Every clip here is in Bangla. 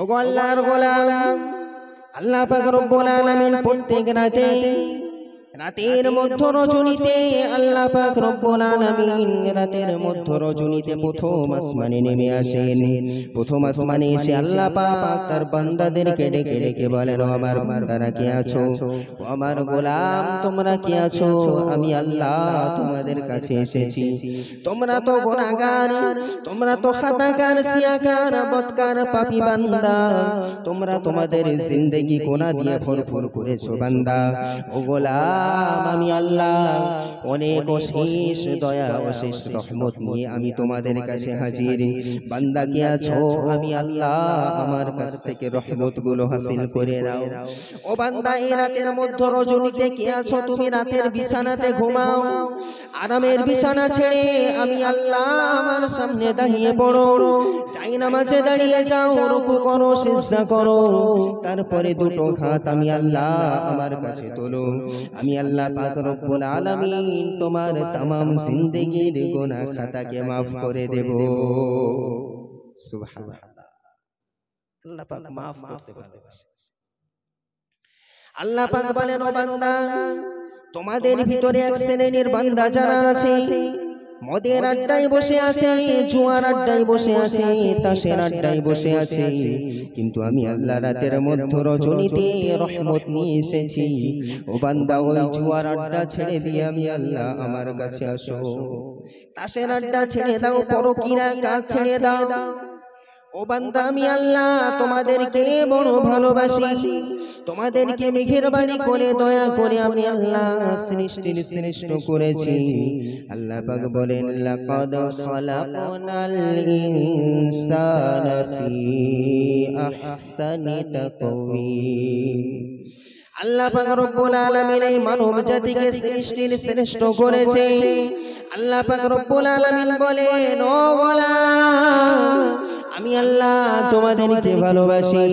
ওগো আল্লাহর গোলাম আল্লাহ পাক রব্বুল আলামিন প্রত্যেক রাতে রাতের মধ্য রজনীতে আল্লাহ পাক রব্বুল আলামিন রাতের মধ্য রজনীতে প্রথম আসমানে নেমে আসেন প্রথম আসমানে এসে আল্লাহ পাক তার বান্দাদেরকে ডেকে ডেকে বলেন আমার বান্দারা কে আছো আমার গোলাম তোমরা কে আছো আমি আল্লাহ তোমাদের কাছে এসেছি তোমরা তো গোনাগার তোমরা তো খাতাকার সিয়াকার বৎকার পাপী বান্দা তোমরা তোমাদের জিন্দেগি গোনা দিয়ে ভরপুর করেছো বান্দা ও গোলাম আমি আল্লাহ অনেক অশেষ দয়া অশেষ রহমত নিয়ে আমি তোমাদের কাছে হাজির বান্দা আমি আল্লাহ আমার কাছ থেকে রহমত গুলো হাসিল করে নাও ও বান্দা রাতের মধ্যে রজনীতে তুমি রাতের বিছানাতে ঘুমাও আরামের বিছানা ছেড়ে আমি আল্লাহ আমার সামনে দাঁড়িয়ে পড়ো চাই দাঁড়িয়ে যাও রুকু করো করো তারপরে দুটো হাত আমি আল্লাহ আমার কাছে তোলো আমি আল্লাহ পাক রব্বুল আলামিন তোমার तमाम জিন্দেগির গুনাহ খাতাকে maaf করে দেব সুবহানাল্লাহ আল্লাহ পাক maaf করতে ভালোবাসে আল্লাহ পাক বলেন ও বান্দা তোমাদের ভিতরে এক শ্রেণীর বান্দা যারা আছে মদের আড্ডায় বসে আছে জুয়ার আড্ডায় বসে আছে তাসের আড্ডায় বসে আছে কিন্তু আমি আল্লাহ রাতের মধ্যে রজনীতে রহমত নিয়ে এসেছি ও বান্দা ওই জুয়ার আড্ডা ছেড়ে দিয়ে আমি আল্লাহ আমার কাছে আসো তাসের আড্ডা ছেড়ে দাও পরকিরা কাজ ছেড়ে দাও ও বান্দা আমি আল্লাহ তোমাদেরকে বড় ভালোবাসি তোমাদেরকে বাড়ি করে দয়া করে আমি আল্লাহ সৃষ্টি সৃষ্ট করেছি আল্লাহ পাক বলেন লাকাদ খালাকনাল ইনসানা ফি আহসানি তাকওয়িম আল্লাহ পাক রব্বুল আলামিন এই মানব জাতিকে সৃষ্টির শ্রেষ্ঠ করেছে আল্লাহ পাক রব্বুল আলামিন বলেন আমি আল্লাহ তোমাদেরকে ভালোবাসি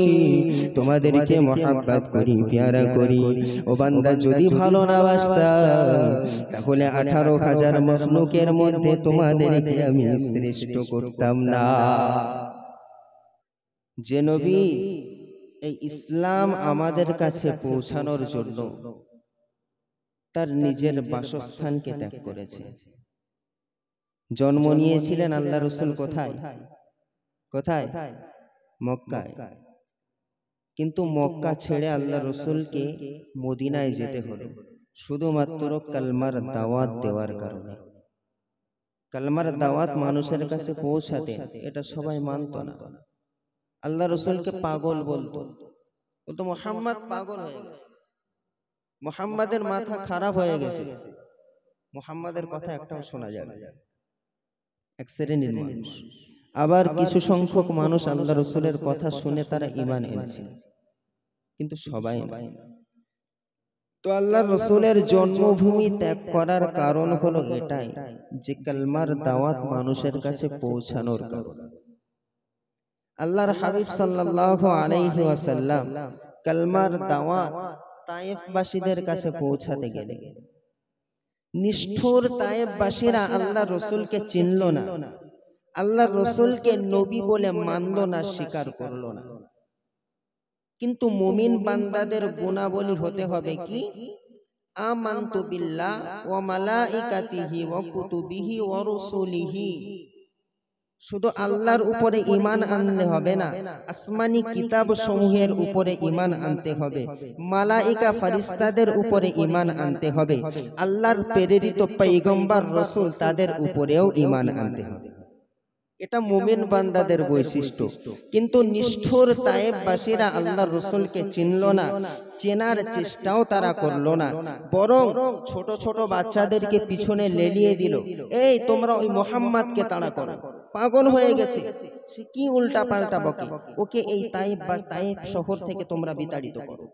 তোমাদেরকে মহাব্বত করি পেয়ারা করি ও বান্দা যদি ভালো না বাসতাম তাহলে আঠারো হাজার মখলুকের মধ্যে তোমাদেরকে আমি শ্রেষ্ঠ করতাম না যে নবী এই ইসলাম আমাদের কাছে পৌঁছানোর জন্য তার নিজের বাসস্থানকে ত্যাগ করেছে জন্ম নিয়েছিলেন আল্লাহ রসুল কোথায় কোথায় মক্কায় কিন্তু মক্কা ছেড়ে আল্লাহ রসুলকে মদিনায় যেতে হলো শুধুমাত্র কালমার দাওয়াত দেওয়ার কারণে কালমার দাওয়াত মানুষের কাছে পৌঁছাতে এটা সবাই মানত না আল্লাহ রসুলকে পাগল বলতো বলতো মোহাম্মদ পাগল হয়ে গেছে মোহাম্মদের মাথা খারাপ হয়ে গেছে মোহাম্মদের কথা একটাও শোনা যাবে এক শ্রেণীর মানুষ আবার কিছু সংখ্যক মানুষ আল্লাহ রসুলের কথা শুনে তারা ইমান এনেছে কিন্তু সবাই তো আল্লাহ রসুলের জন্মভূমি ত্যাগ করার কারণ হলো এটাই যে কালমার দাওয়াত মানুষের কাছে পৌঁছানোর কারণ আল্লাহর হাবিব সাল্লাল্লাহু আলাইহি ওয়াসাল্লাম কালমার দাওয়াত তায়েফবাসীদের কাছে পৌঁছাতে গেলেন নিষ্ঠুর তায়েফবাসীরা আল্লাহ রসুলকে চিনল না আল্লাহ রসুলকে নবী বলে মানল না স্বীকার করল না কিন্তু মুমিন বান্দাদের গুণাবলী হতে হবে কি আমান্তু বিল্লাহ ওয়া মালাইকাতিহি ওয়া কুতুবিহি ওয়া রুসুলিহি শুধু আল্লাহর উপরে ইমান আনলে হবে না আসমানি কিতাব সমূহের উপরে ইমান আনতে হবে মালাইকা ফারিস্তাদের উপরে ইমান আনতে হবে আল্লাহর প্রেরিত পৈগম্বার রসুল তাদের উপরেও ইমান আনতে হবে এটা মোমেন বান্দাদের বৈশিষ্ট্য কিন্তু নিষ্ঠুর তায়েববাসীরা আল্লাহ রসুলকে চিনল না চেনার চেষ্টাও তারা করল না বরং ছোট ছোট বাচ্চাদেরকে পিছনে লেলিয়ে দিল এই তোমরা ওই মোহাম্মদকে তাড়া করো পাগল হয়ে গেছে সে কি উল্টা পাল্টা বকে ওকে এই তাইব বা তাইব শহর থেকে তোমরা বিতাড়িত করো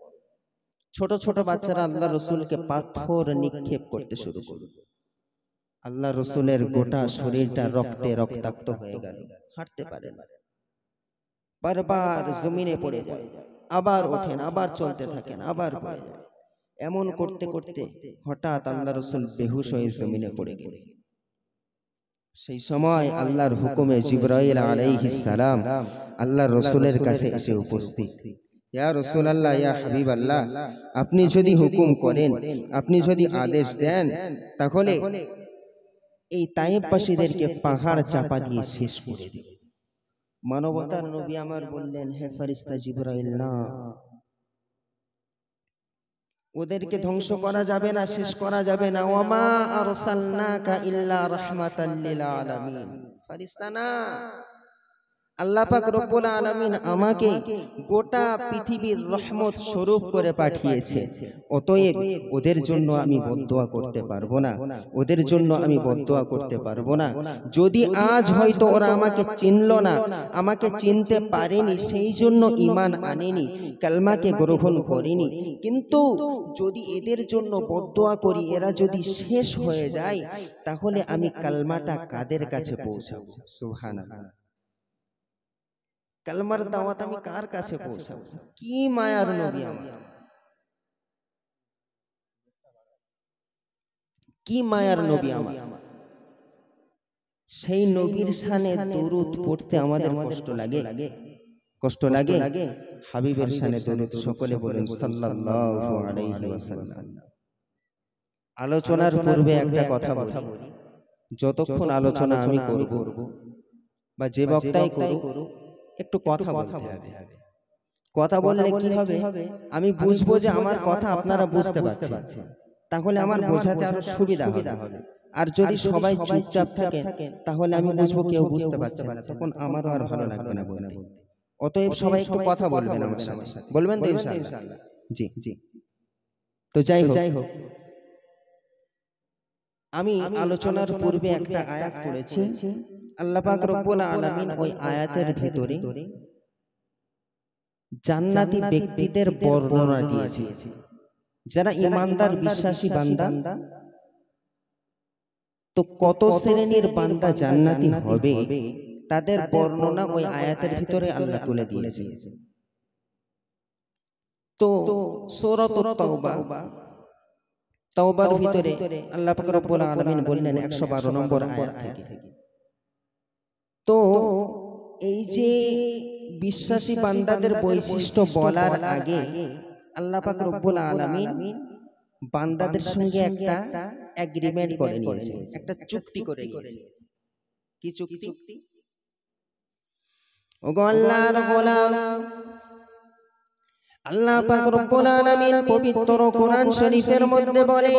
ছোট ছোট বাচ্চারা আল্লাহ রসুলকে পাথর নিক্ষেপ করতে শুরু করল আল্লাহ রসুলের গোটা শরীরটা রক্তে রক্তাক্ত হয়ে গেল হাঁটতে পারে না বারবার জমিনে পড়ে যায় আবার ওঠেন আবার চলতে থাকেন আবার এমন করতে করতে হঠাৎ আল্লাহ রসুল বেহুশ হয়ে জমিনে পড়ে গেলেন সেই সময় আল্লাহর হুকুমে জিব্রাইল আলাইহিস সালাম আল্লাহর রসুলের কাছে এসে উপস্থিত ইয়া রসুল আল্লাহ ইয়া হাবিব আল্লাহ আপনি যদি হুকুম করেন আপনি যদি আদেশ দেন তাহলে এই তায়েববাসীদেরকে পাহাড় চাপা দিয়ে শেষ করে দেবে মানবতার নবী আমার বললেন হে ফারিস্তা জিব্রাইল না ওদেরকে ধ্বংস করা যাবে না শেষ করা যাবে না ওমা আর ইল্লা রহমাতাল্লিল আলামিন আল্লাপাক রব্বুল আলমিন আমাকে গোটা পৃথিবীর রহমত স্বরূপ করে পাঠিয়েছে অতএব ওদের জন্য আমি বদোয়া করতে পারবো না ওদের জন্য আমি বদোয়া করতে পারবো না যদি আজ হয়তো ওরা আমাকে চিনল না আমাকে চিনতে পারেনি সেই জন্য ইমান আনেনি কালমাকে গ্রহণ করেনি কিন্তু যদি এদের জন্য বদোয়া করি এরা যদি শেষ হয়ে যায় তাহলে আমি কালমাটা কাদের কাছে পৌঁছাবো সুহানা কালমার দাওয়াত আমি কার কাছে পৌঁছাবো কি মায়ার নবী আমার কি মায়ার নবী আমার সেই নবীর সানে দরুদ পড়তে আমাদের কষ্ট লাগে কষ্ট লাগে হাবিবের সানে দরুদ সকলে বলেন সাল্লাল্লাহু আলাইহি ওয়াসাল্লাম আলোচনার পূর্বে একটা কথা বলি যতক্ষণ আলোচনা আমি করব বা যে বক্তাই করুক একটু কথা বলতে হবে কথা বললে কি হবে আমি বুঝবো যে আমার কথা আপনারা বুঝতে পারছেন তাহলে আমার বোঝাতে আরো সুবিধা হবে আর যদি সবাই চুপচাপ থাকে তাহলে আমি বুঝবো কেউ বুঝতে পারছে না তখন আমারও আর ভালো লাগবে না বলতে অতএব সবাই একটু কথা বলবেন আমার সাথে বলবেন দেব স্যার জি জি তো যাই হোক যাই হোক আমি আলোচনার পূর্বে একটা আয়াত পড়েছি আল্লাপাক রব্বুল আলমিন ওই আয়াতের ভিতরে জান্নাতি ব্যক্তিদের বর্ণনা দিয়েছে যারা ইমানদার বিশ্বাসী বান্দা তো কত শ্রেণীর বান্দা জান্নাতি হবে তাদের বর্ণনা ওই আয়াতের ভিতরে আল্লাহ তুলে দিয়েছে তো সৌরত তাওবা তাওবার ভিতরে আল্লাহ পাক রব্বুল আলমিন বললেন একশো বারো নম্বর আয়াত থেকে তো এই যে বিশ্বাসী বান্দাদের বৈশিষ্ট্য বলার আগে আল্লাহ পাক রব্বুল আলামিন বান্দাদের সঙ্গে একটা এগ্রিমেন্ট করে নিয়েছে একটা চুক্তি করে নিয়েছে কি চুক্তি ওগো আল্লাহর গোলাম আল্লাহ পাক রব্বুল আলামিন পবিত্র কোরআন শরীফের মধ্যে বলে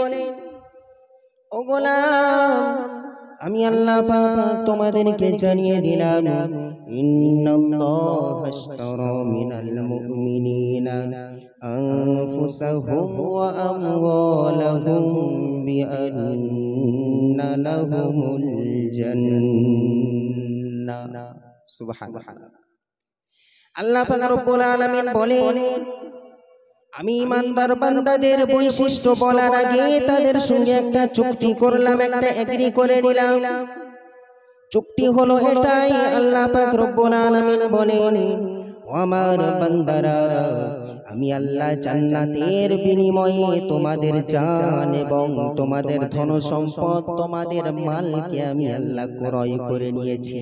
ও গোলাম আমি আল্লাহ পাক তোমাদেরকে জানিয়ে দিলাম ইন্নাল্লাহ আশতারা মিনাল মুমিনিনা আনফুসাহুম ওয়া আমওয়ালাহুম বিআন্না লাহুমুল জান্নাহ সুবহানাল্লাহ আল্লাহ পাক রব্বুল আলামিন বলেন আমি ইমানদার বান্দাদের বৈশিষ্ট্য বলার আগে তাদের সঙ্গে একটা চুক্তি করলাম একটা এগ্রি করে নিলাম চুক্তি হলো এটাই আল্লাহ পাক রব্বুল আলামিন বলেন আমার বান্দারা আমি আল্লাহ জান্নাতের বিনিময়ে তোমাদের জান এবং তোমাদের ধন সম্পদ তোমাদের মালকে আমি আল্লাহ ক্রয় করে নিয়েছি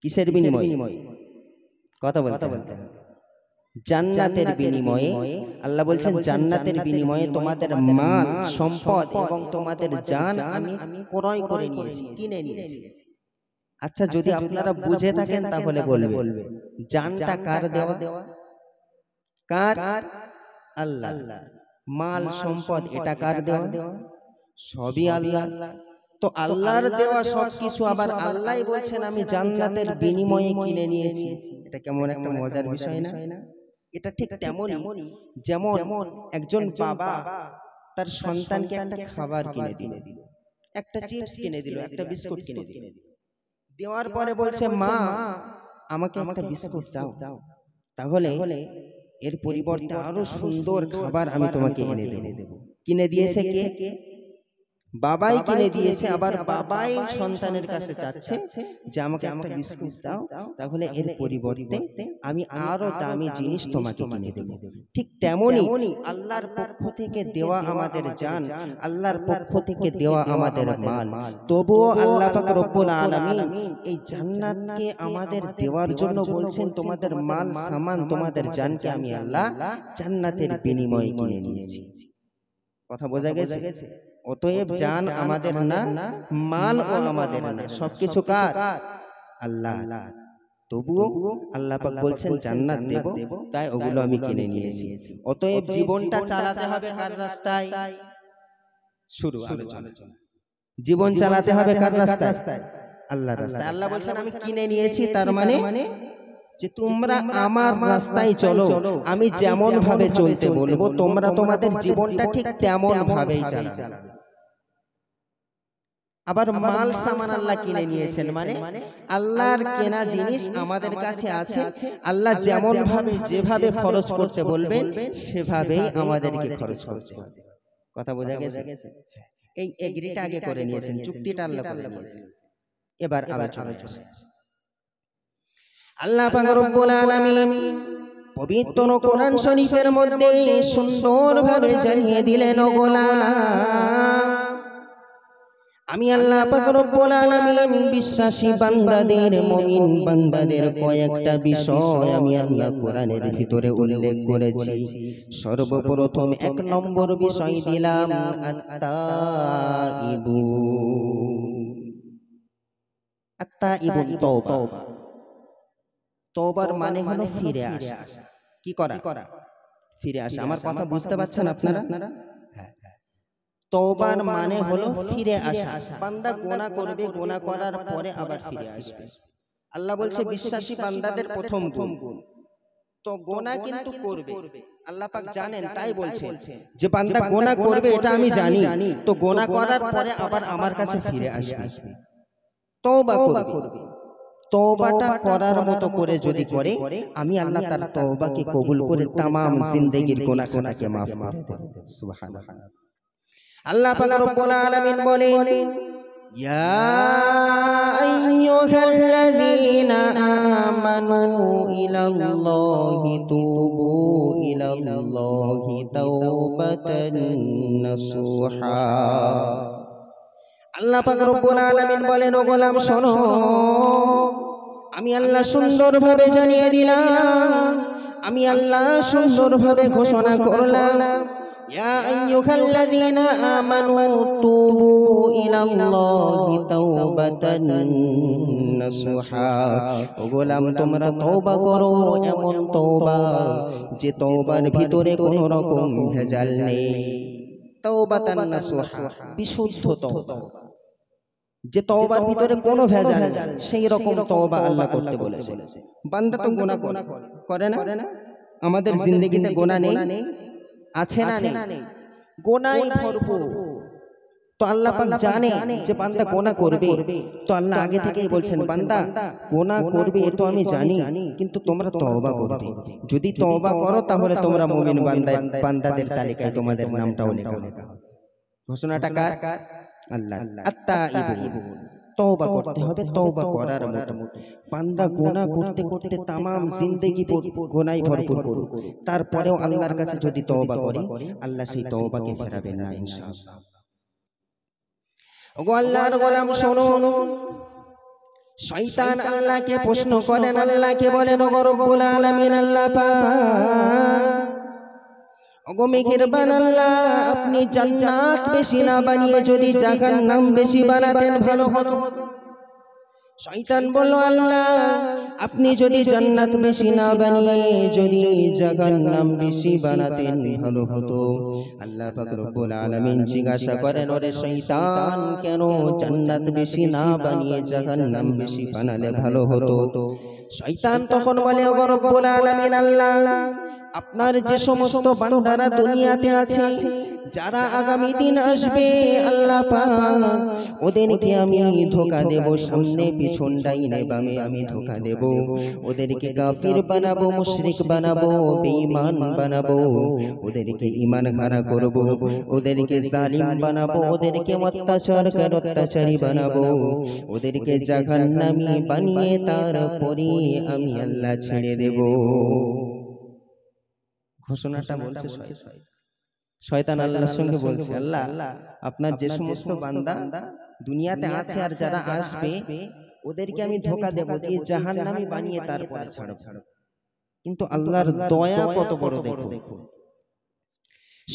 কিসের বিনিময়ে কথা বলতে বলতে জান্নাতের বিনিময়ে আল্লাহ বলছেন জান্নাতের বিনিময়ে তোমাদের মাল সম্পদ এবং তোমাদের জান আমি ক্রয় করে নিয়েছি কিনে নিয়েছি আচ্ছা, আচ্ছা যদি আপনারা বুঝে থাকেন তাহলে বলবে জানটা কার দেওয়া কার আল্লাহ মাল সম্পদ এটা কার দেওয়া সবই আল্লাহ তো আল্লাহর দেওয়া সবকিছু আবার আল্লাহ বলছেন আমি জান্নাতের বিনিময়ে কিনে নিয়েছি এটা কেমন একটা মজার বিষয় না এটা ঠিক তেমনই যেমন একজন বাবা তার সন্তানকে একটা খাবার কিনে দিল একটা চিপস কিনে দিল একটা বিস্কুট কিনে দিল দেওয়ার পরে বলছে মা আমাকে একটা বিস্কুট দাও তাহলে এর পরিবর্তে আরো সুন্দর খাবার আমি তোমাকে এনে দেব কিনে দিয়েছে কে বাবাই কিনে দিয়েছে আবার বাবাই সন্তানের কাছে চাচ্ছে যে আমাকে একটা বিস্কুট দাও তাহলে এর পরিবর্তে আমি আরো দামি জিনিস তোমাকে কিনে দেব ঠিক তেমনই আল্লাহর পক্ষ থেকে দেওয়া আমাদের জান আল্লাহর পক্ষ থেকে দেওয়া আমাদের মান তবুও আল্লাহ পাক রব্বুল আলামিন এই জান্নাতকে আমাদের দেওয়ার জন্য বলছেন তোমাদের মাল সামান তোমাদের জানকে আমি আল্লাহ জান্নাতের বিনিময়ে কিনে নিয়েছি কথা বোঝা গেছে অতএব জান আমাদের না মাল ও আমাদের না সবকিছু কার আল্লাহ তবুও আল্লাহ পাক বলছেন জান্নাত দেব তাই ওগুলো আমি কিনে নিয়েছি অতএব জীবনটা চালাতে হবে কার রাস্তায় শুরু আলোচনা জীবন চালাতে হবে কার রাস্তায় আল্লাহর রাস্তায় আল্লাহ বলছেন আমি কিনে নিয়েছি তার মানে, মানে যে তোমরা আমার রাস্তায় চলো আমি যেমন ভাবে চলতে বলবো তোমরা তোমাদের জীবনটা ঠিক তেমন ভাবেই চালাবে আবার মাল সামান আল্লাহ কিনে নিয়েছেন মানে, মানে আল্লাহর কেনা জিনিস আমাদের কাছে আছে আল্লাহ যেমন ভাবে যেভাবে খরচ করতে বলবেন সেভাবেই আমাদেরকে খরচ করতে হবে কথা বোঝা গেছে এই এগ্রিটা আগে করে নিয়েছেন চুক্তিটা আল্লাহ করে নিয়েছেন এবার আলোচনা আল্লাহ পাক রব্বুল আলামিন পবিত্র কোরআন শরীফের মধ্যে সুন্দরভাবে জানিয়ে দিলেন গোলাম আমি আল্লাহ পাক আলামিন বিশ্বাসী বান্দাদের মুমিন বান্দাদের কয়েকটা বিষয় আমি আল্লাহ কোরআনের ভিতরে উল্লেখ করেছি সর্বপ্রথম এক নম্বর বিষয় দিলাম আত্তাইবুন আত্তাইবুন তওবা তওবার মানে হলো ফিরে আসা কি করা ফিরে আসা আমার কথা বুঝতে পারছেন আপনারা তওবার মানে, মানে হলো ফিরে আসা বান্দা গোনা করবে গোনা করার পরে আবার ফিরে আসবে আল্লাহ বলছে বিশ্বাসী বান্দাদের প্রথম গুণ তো গোনা কিন্তু করবে আল্লাহ পাক জানেন তাই বলছে যে বান্দা গোনা করবে এটা আমি জানি তো গোনা করার পরে আবার আমার কাছে ফিরে আসবে তওবা করবে তওবাটা করার মতো করে যদি করে আমি আল্লাহ তার তওবাকে কবুল করে তাম জিন্দেগির গোনা গোনাকে মাফ করে দেব সুবহানাল্লাহ আল্লাহ পাক রব্বুল আলামিন বলেন ইয়া আইয়ুহাল্লাযীনা আমানু ইলাল্লাহি তুবু ইলাল্লাহি তাওবাতান নাসুহা আল্লাহ পাক রব্বুল আলামিন বলেন ও গোলাম শোনো আমি আল্লাহ সুন্দরভাবে জানিয়ে দিলাম আমি আল্লাহ সুন্দরভাবে ঘোষণা করলাম يا أيها الذين آمنوا توبوا إلى الله توبة نصوحا ভিতরে কোনো রকম ভেজাল নেই বিশুদ্ধ যে তবার ভিতরে কোনো ভেজাল সেই রকম তবা আল্লাহ করতে বলেছে বান্দা তো গোনা করে না আমাদের জিন্দগিতে গোনা নেই আছে না নেই গোনায় ভরপুর তো আল্লাহ পাক জানে যে বান্দা গোনা করবে তো আল্লাহ আগে থেকেই বলছেন বান্দা গোনা করবে এ তো আমি জানি কিন্তু তোমরা তওবা করবে যদি তওবা করো তাহলে তোমরা মুমিন বান্দা বান্দাদের তালিকায় তোমাদের নামটাও লেখা ঘোষণাটা কার আল্লাহ আত্মা তওবা করতে হবে তওবা করার মতো বান্দা গোনা করতে করতে তামাম জিন্দেগি গোনায় ভরপুর করুক তারপরেও আল্লাহর কাছে যদি তওবা করে আল্লাহ সেই তওবাকে ফেরাবেন না ইনশাআল্লাহ ওগো আল্লাহর গোলাম শুনুন শয়তান আল্লাহকে প্রশ্ন করেন আল্লাহকে বলেন ওগো রব্বুল আলামিন আল্লাহ পাক অগো মেহেরবান আপনি জান্নাত বেশি না বানিয়ে যদি নাম বেশি বানাতেন ভালো হতো শয়তান বলো আল্লাহ আপনি যদি জান্নাত বেশি না বানিয়ে যদি জাগার নাম বেশি বানাতেন ভালো হতো আল্লাহ রব্বুল আলামিন জিজ্ঞাসা করেন ওরে শৈতান কেন জান্নাত বেশি না বানিয়ে জাগার নাম বেশি বানালে ভালো হতো শয়তান তখন বলে ওগো রব্বুল আলামিন আল্লাহ আপনার যে সমস্ত বান্দারা দুনিয়াতে আছে যারা আগামী দিন আসবে আল্লাহ ওদেরকে আমি ধোকা দেব সামনে পিছন ডাইনে বামে আমি ধোকা দেব ওদেরকে গাফির বানাবো মুশরিক বানাবো বেঈমান বানাবো ওদেরকে ইমান খারা করব ওদেরকে জালিম বানাবো ওদেরকে অত্যাচার অত্যাচারকার অত্যাচারী বানাবো ওদেরকে জাগান নামি বানিয়ে তারপরে আমি আল্লাহ ছেড়ে দেব ঘোষণাটা বলছে শয়তান আল্লাহর সঙ্গে বলছে আল্লাহ আপনার যে সমস্ত বান্দা দুনিয়াতে আছে আর যারা আসবে ওদেরকে আমি ধোকা দেব দিয়ে জাহান নামি বানিয়ে তারপরে ছাড়ব কিন্তু আল্লাহর দয়া কত বড় দেখো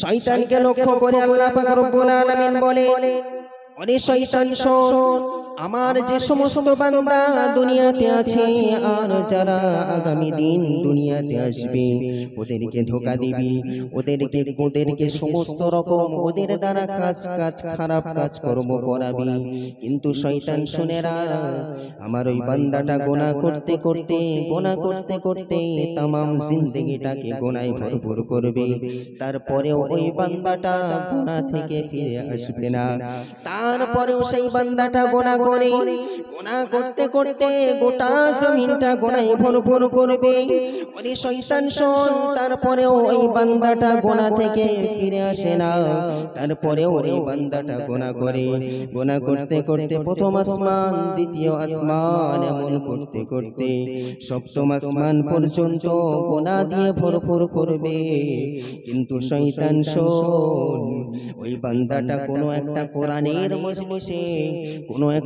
শয়তানকে লক্ষ্য করে আল্লাহ পাক রব্বুল আলামিন বলে অনে শয়তান শোন আমার যে সমস্ত বান্দা দুনিয়াতে আছে আর যারা আগামী দিন দুনিয়াতে আসবে ওদেরকে ধোকা দিবি ওদেরকে ওদেরকে সমস্ত রকম ওদের দ্বারা কাজ কাজ খারাপ কাজ কর্ম করাবি কিন্তু শয়তান শুনেরা আমার ওই বান্দাটা গোনা করতে করতে গোনা করতে করতে তামাম জিন্দগিটাকে গোনায় ভরপুর করবে তারপরেও ওই বান্দাটা গোনা থেকে ফিরে আসবে না তারপরেও সেই বান্দাটা গোনা করে গোনা করতে করতে গোটা জমিনটা গোনায় ভরপুর করবে ওরে মানে মানে শৈতান শোন তারপরেও ওই বান্দাটা গোনা থেকে ফিরে আসে না তারপরে ওই বান্দাটা গোনা করে গোনা করতে করতে প্রথম আসমান দ্বিতীয় আসমান এমন করতে করতে সপ্তম আসমান পর্যন্ত গোনা দিয়ে ভরপুর করবে কিন্তু শৈতান শোন ওই বান্দাটা কোনো একটা কোরআনের মজলিসে কোনো এক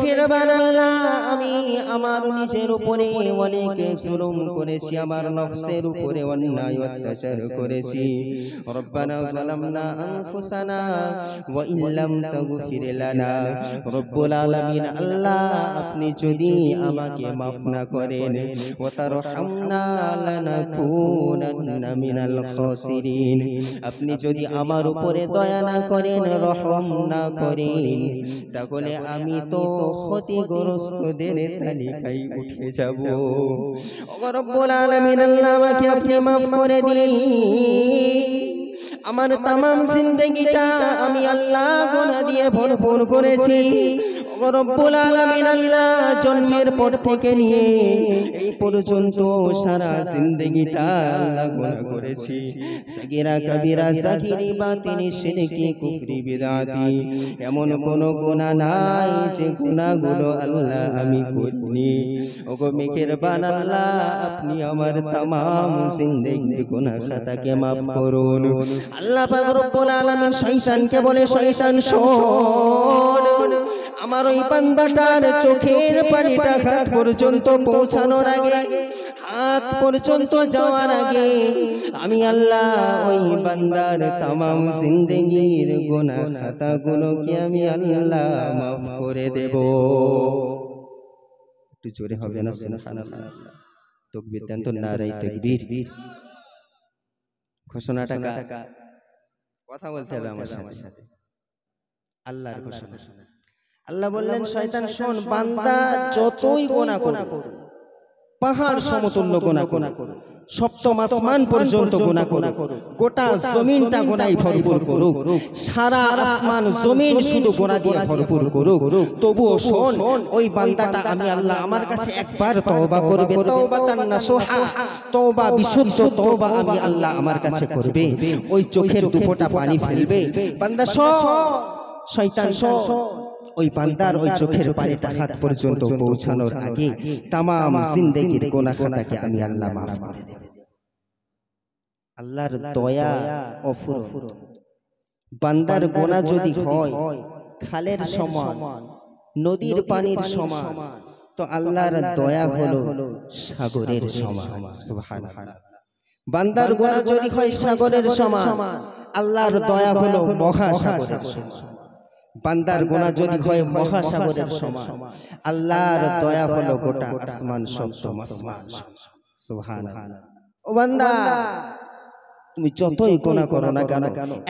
ফেরবার আল্লাহ আমি আমার নিজের উপরে অনেক জুলুম করেছি আমার নফসের উপরে অন্যায় অত্যাচার করেছি রব্বানা আনফুসানা ওয়া ইন লাম তাগফির লানা রব্বুল আলামিন আল্লাহ আপনি যদি আমাকে maaf না করেন ওয়া তারহামনা লানাকুনান্না মিনাল খাসিরিন আপনি যদি আমার উপরে দয়া না করেন রহম না করেন তাহলে আমি তো ক্ষতিগ্রস্তদের তালিকায় উঠে যাব রব্বুল আলামিন আল্লাহ আমাকে আপনি মাফ করে দিন আমার তাম জিন্দগিটা আমি আল্লাহ গোনা দিয়ে ভরপুর করেছি জন্মের পর থেকে নিয়ে এই পর্যন্ত সারা জিন্দগিটা আল্লাহ করেছি কবিরা বা তিনি বিদাতি এমন কোনো গুনাহ নাই যে গুনাহগুলো আল্লাহ আমি করিনি ওগো মেঘের বান আল্লাহ আপনি আমার তাম জিন্দগির গুনাহ খাতাকে মাফ করুন আল্লাহ রব্বুল আলামিন বলে শয়তান শোন আমার ওই বান্দাটার চোখের পানিটা হাত পর্যন্ত পৌঁছানোর আগে হাত পর্যন্ত যাওয়ার আগে আমি আল্লাহ ওই বান্দার তামাম জিন্দগির গোনা খাতাগুলোকে আমি আল্লাহ মাফ করে দেব একটু জোরে হবে না সুবহানাল্লাহ তকবীর দেন তো নারাই তকবীর ঘোষণা টাকা কথা বলতে হবে আমার সাথে আল্লাহর ঘোষণা আল্লাহ বললেন শয়তান শোন বান্দা যতই গোনা করুক পাহাড় সমতুল্য গোনা গোনা করুক সপ্তম আসমান পর্যন্ত গোনা করুক গোটা জমিনটা গোনাই ভরপুর করুক সারা আসমান জমিন শুধু গোনা দিয়ে ভরপুর করুক তবুও শোন ওই বান্দাটা আমি আল্লাহ আমার কাছে একবার তওবা করবে তওবা তার না সোহা তওবা বিশুদ্ধ তওবা আমি আল্লাহ আমার কাছে করবে ওই চোখের দুপোটা পানি ফেলবে বান্দা সব শয়তান সব ওই বান্দার ওই চোখের পানিটা হাত পর্যন্ত পৌঁছানোর আগে তাম জিন্দেগির গোনা খাতাকে আমি আল্লাহ মাফ করে দেব আল্লাহর দয়া অফুর বান্দার গোনা যদি হয় খালের সমান নদীর পানির সমান তো আল্লাহর দয়া হলো সাগরের সমান বান্দার গোনা যদি হয় সাগরের সমান আল্লাহর দয়া হলো মহাসাগরের সমান বান্দার গোনা যদি হয় মহাসাগরের সমান আল্লাহর দয়া হলো গোটা আসমান শব্দ আসমান সুহান ও বান্দা তুমি যতই গোনা করো না কেন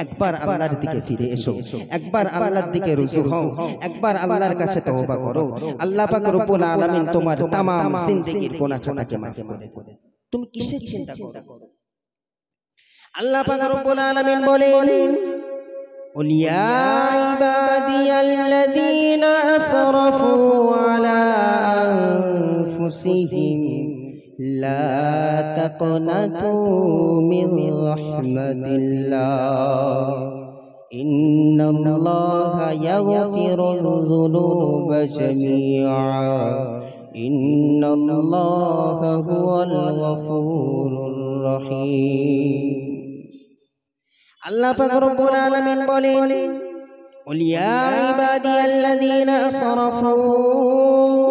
একবার আল্লাহর দিকে ফিরে এসো একবার আল্লাহর দিকে রুজু হও একবার আল্লাহর কাছে তওবা করো আল্লাহ পাক রব্বুল আলামিন তোমার तमाम জিন্দেগীর গোনা খাতাকে মাফ করে দেবে তুমি কিসের চিন্তা করো আল্লাহ পাক রব্বুল আলামিন বলেন قل يا عبادي الذين أسرفوا على أنفسهم لا تقنطوا من رحمة الله إن الله يغفر الذنوب جميعا إن الله هو الغفور الرحيم الله فقرب العالمين بولين قل يا عبادي الذين صرفوا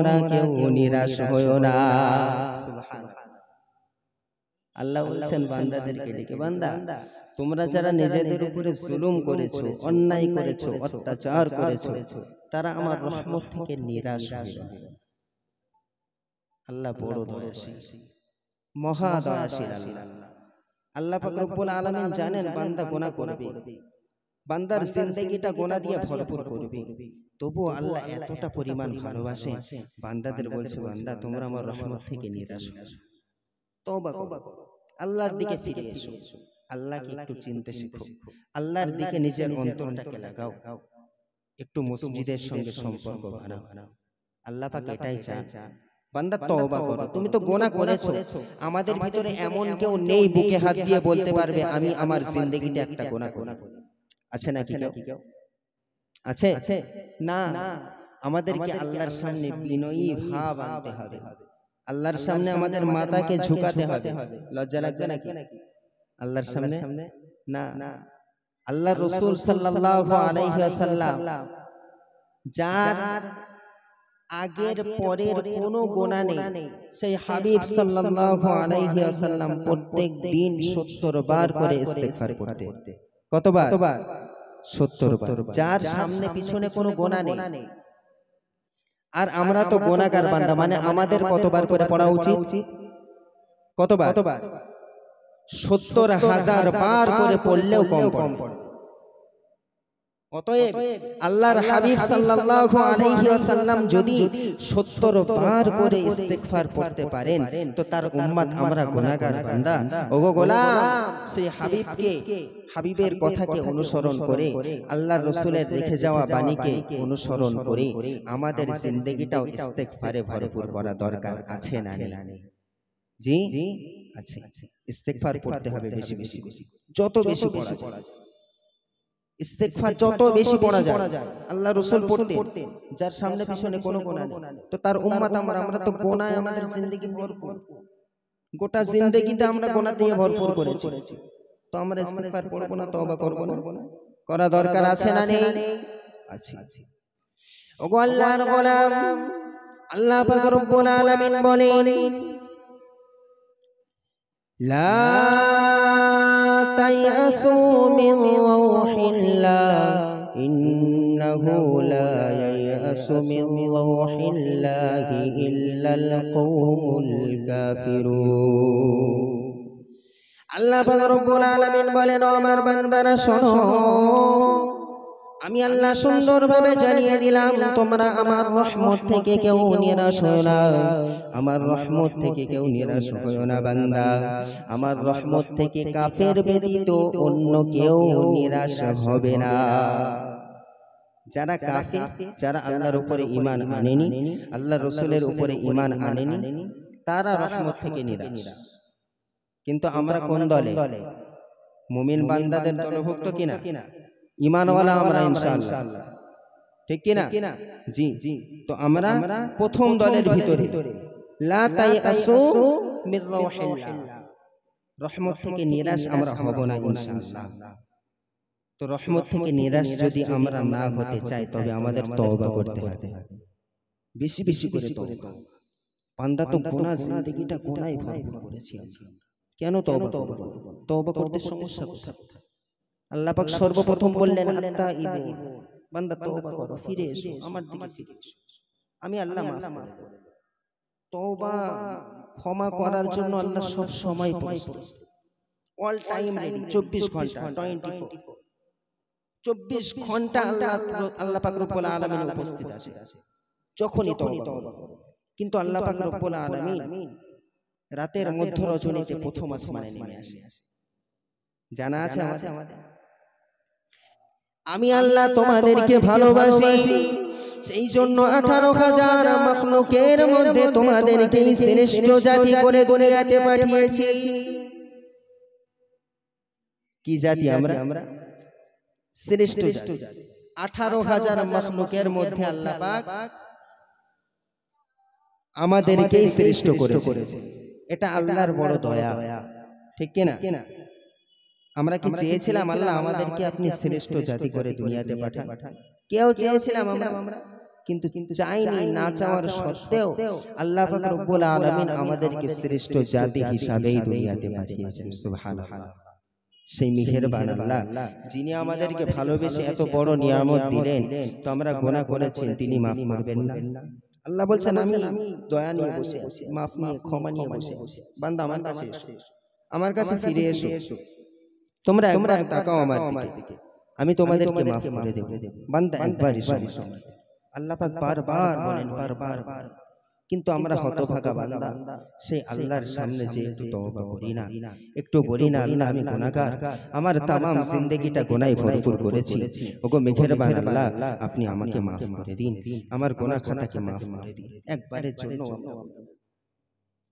তোমরা কেউ নিরাশ হয়েও না আল্লাহ বলছেন বান্দাদেরকে ডেকে বান্দা তোমরা যারা নিজেদের উপরে জুলুম করেছো অন্যায় করেছো অত্যাচার করেছো তারা আমার রহমত থেকে নিরাশ হয়ে আল্লাহ বড় দয়াশীল মহা দয়াশীল আল্লাহ আল্লাহ পাক রব্বুল আলামিন জানেন বান্দা গোনা করবে বান্দার জিন্দেগিটা গোনা দিয়ে ভরপুর করবে তবুও আল্লাহ এতটা পরিমাণ ভালোবাসে বান্দাদের বলছে বান্দা তোমরা আমার রহমত থেকে নিরাশ তবা আল্লাহর দিকে ফিরে এসো আল্লাহকে একটু চিনতে শিখো আল্লাহর দিকে নিজের অন্তরটাকে লাগাও একটু মসজিদের সঙ্গে সম্পর্ক বানাও আল্লাহ পাক এটাই চায় বান্দা তওবা করো তুমি তো গোনা করেছো আমাদের ভিতরে এমন কেউ নেই বুকে হাত দিয়ে বলতে পারবে আমি আমার জিন্দগিতে একটা গোনা করি আছে নাকি কেউ আছে না আমাদেরকে আল্লাহর সামনে বিনয়ী ভাব আনতে হবে আল্লাহর সামনে আমাদের মাতাকে ঝুঁকাতে হবে লজ্জা লাগবে নাকি আল্লাহর সামনে না আল্লাহ রসুল সাল্লাহ আলাইহাল্লাম যার আগের পরের কোনো গোনা নেই সেই হাবিব সাল্লাহ আলাইহাল্লাম প্রত্যেক দিন সত্তর বার করে ইস্তেকফার করতে কতবার সত্তর যার সামনে পিছনে কোনো গোনা নেই আর আমরা তো গোনাগার বান্দা মানে, মানে আমাদের কতবার করে পড়া উচিত কতবার সত্তর হাজার বার করে পড়লেও কম কম পড়ে অতএব আল্লাহর হাবিব সাল্লাল্লাহু আলাইহি ওয়াসাল্লাম যদি 70 বার করে ইস্তেগফার পড়তে পারেন তো তার উম্মত আমরা গুনাহগার বান্দা ওগো গোলাম সেই হাবিবকে হাবিবের কথাকে অনুসরণ করে আল্লাহর রসুলের রেখে যাওয়া বাণীকে অনুসরণ করে আমাদের জিন্দগিটাও ইস্তেগফারে ভরপুর করা দরকার আছে না জি আছে ইস্তেগফার পড়তে হবে বেশি বেশি যত বেশি পড়া যায় ইস্তেকফার যত বেশি পড়া যায় আল্লাহ রসুল পড়তে যার সামনে পিছনে কোনো গোনা নেই তো তার উম্মাত আমরা আমরা তো গোনায় আমাদের জিন্দগি ভরপুর গোটা জিন্দগিতে আমরা গোনা দিয়ে ভরপুর করেছি তো আমরা ইস্তেকফার পড়বো না তবা করবো না করা দরকার আছে না নেই আছে ওগো আল্লাহর গোলাম আল্লাহ পাক রব্বুল আলামিন বলেন লা تيأسوا من روح الله إنه لا ييأس من روح الله إلا القوم الكافرون আল্লাহ রব্বুল আলামিন বলেন আমার বান্দারা শোনো আমি আল্লাহ সুন্দরভাবে জানিয়ে দিলাম তোমরা আমার রহমত থেকে কেউ নিরাশ হয় না আমার রহমত থেকে কেউ নিরাশ হয় না বান্দা আমার রহমত থেকে কাফের ব্যতীত অন্য কেউ নিরাশ হবে না যারা কাফে যারা আল্লাহর উপরে ইমান আনেনি আল্লাহ রসুলের উপরে ইমান আনেনি তারা রহমত থেকে নিরাশ কিন্তু আমরা কোন দলে মুমিন বান্দাদের দলভুক্ত কিনা ইমানওয়ালা আমরা ইনশাআল্লাহ ঠিক কি না জি তো আমরা প্রথম দলের ভিতরে লা তাই আসু মির রাউহিল্লাহ রহমত থেকে নিরাশ আমরা হব না ইনশাআল্লাহ তো রহমত থেকে নিরাশ যদি আমরা না হতে চাই তবে আমাদের তওবা করতে হবে বেশি বেশি করে তওবা বান্দা তো গোনা জিন্দেগিটা গোনায় ভরপুর করেছি কেন তওবা তওবা করতে সমস্যা কোথায় আল্লাহ পাক সর্বপ্রথম বললেন আত্তা ইবু বান্দা তওবা করো ফিরে এসো আমার দিকে ফিরে এসো আমি আল্লাহ মাফ করে দেব তওবা ক্ষমা করার জন্য আল্লাহ সব সময় প্রস্তুত অল টাইম রেডি 24 ঘন্টা 24 24 ঘন্টা আল্লাহ আল্লাহ পাক রব্বুল আলামিন উপস্থিত আছে যখনই তওবা করো কিন্তু আল্লাহ পাক রব্বুল আলামিন রাতের মধ্য রজনীতে প্রথম আসমানে নেমে আসে জানা আছে আমাদের আমি আল্লাহ তোমাদেরকে ভালোবাসি সেই জন্য আঠারো হাজার মখলুকের মধ্যে তোমাদেরকে শ্রেষ্ঠ জাতি করে দুনিয়াতে পাঠিয়েছি কি জাতি আমরা শ্রেষ্ঠ আঠারো হাজার মখলুকের মধ্যে আল্লাহ পাক আমাদেরকেই শ্রেষ্ঠ করে করেছে এটা আল্লাহর বড় দয়া ঠিক কিনা আমরা কি চেয়েছিলাম আল্লাহ আমাদেরকে আপনি শ্রেষ্ঠ জাতি করে দুনিয়াতে পাঠান কেউ চেয়েছিলাম আমরা কিন্তু চাইনি না চাওয়ার সত্ত্বেও আল্লাহ রব্বুল আলমিন আমাদেরকে শ্রেষ্ঠ জাতি হিসাবেই দুনিয়াতে পাঠিয়েছেন সুবহানাল্লাহ সেই মেহেরবান আল্লাহ যিনি আমাদেরকে ভালোবেসে এত বড় নিয়ামত দিলেন তো আমরা গোনা করেছেন তিনি মাফ করবেন না আল্লাহ বলছেন আমি দয়া নিয়ে বসে আছি মাফ নিয়ে ক্ষমা নিয়ে বসে আছি বান্দা আমার কাছে এসো আমার কাছে ফিরে এসো তোমরা একবার তাকাও আমার দিকে আমি তোমাদেরকে মাফ করে দেব বান্দা একবার সময় আল্লাহ পাক বারবার বলেন বারবার কিন্তু আমরা হতভাগা বান্দা সেই আল্লাহর সামনে যে একটু তওবা করি না একটু বলি না আল্লাহ আমি গুনাহগার আমার तमाम जिंदगीটা গুনাহে ভরপুর করেছি ওগো মেহেরবান আল্লাহ আপনি আমাকে মাফ করে দিন আমার গুনাহ খাতাকে maaf করে দিন একবারের জন্য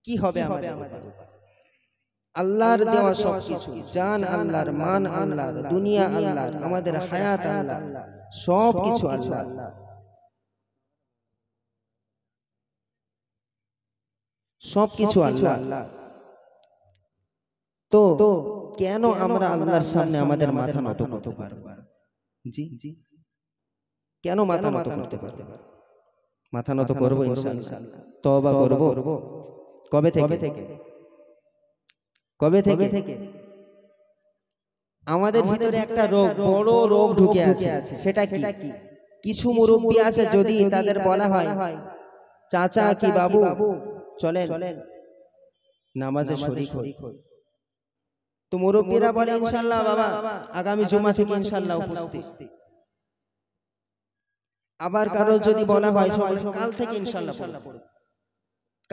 কি হবে আমাদের আল্লাহর দেওয়া সব কিছু জান আল্লাহর মান আল্লাহর দুনিয়া আল্লাহর আমাদের হায়াত আল্লাহ সব কিছু আল্লাহ সব কিছু আল্লাহ তো কেন আমরা আল্লাহর সামনে আমাদের মাথা নত করতে পারবো জি কেন মাথা নত করতে পারবো মাথা নত করবো ইনশাআল্লাহ তওবা করব কবে থেকে কবে থেকে আমাদের ভিতরে একটা রোগ বড় রোগ ঢুকে আছে সেটা কি কিছু মুরুব্বি আছে যদি তাদের বলা হয় চাচা কি বাবু চলেন নামাজে শরিক হই তো মুরব্বীরা বলে ইনশাল্লাহ বাবা আগামী জুমা থেকে ইনশাল্লাহ উপস্থিত আবার কারো যদি বলা হয় সবাই কাল থেকে ইনশাল্লাহ